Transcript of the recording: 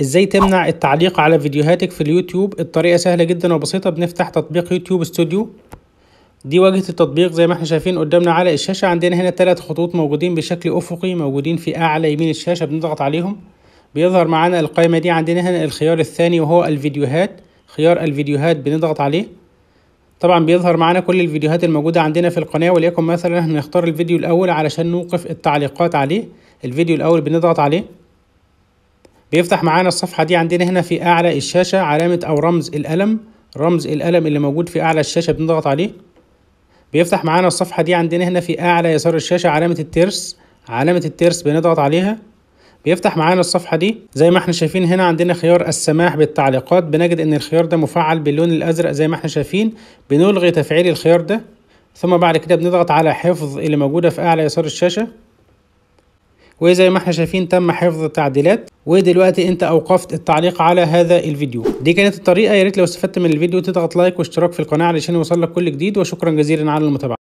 ازاي تمنع التعليق على فيديوهاتك في اليوتيوب الطريقه سهله جدا وبسيطه بنفتح تطبيق يوتيوب ستوديو دي واجهه التطبيق زي ما احنا شايفين قدامنا على الشاشه عندنا هنا ثلاث خطوط موجودين بشكل افقي موجودين في اعلى يمين الشاشه بنضغط عليهم بيظهر معانا القائمه دي عندنا هنا الخيار الثاني وهو الفيديوهات خيار الفيديوهات بنضغط عليه طبعا بيظهر معانا كل الفيديوهات الموجودة عندنا في القناة وليكن مثلا هنختار الفيديو الأول علشان نوقف التعليقات عليه الفيديو الأول بنضغط عليه بيفتح معانا الصفحة دي عندنا هنا في أعلى الشاشة علامة أو رمز الألم رمز الألم اللي موجود في أعلى الشاشة بنضغط عليه بيفتح معانا الصفحة دي عندنا هنا في أعلى يسار الشاشة علامة الترس علامة الترس بنضغط عليها بيفتح معانا الصفحة دي زي ما احنا شايفين هنا عندنا خيار السماح بالتعليقات بنجد ان الخيار ده مفعل باللون الازرق زي ما احنا شايفين بنلغي تفعيل الخيار ده ثم بعد كده بنضغط على حفظ اللي موجودة في اعلى يسار الشاشة وزي ما احنا شايفين تم حفظ التعديلات ودلوقتي انت اوقفت التعليق على هذا الفيديو دي كانت الطريقه يا ريت لو استفدت من الفيديو تضغط لايك واشتراك في القناه علشان يوصلك كل جديد وشكرا جزيلا على المتابعه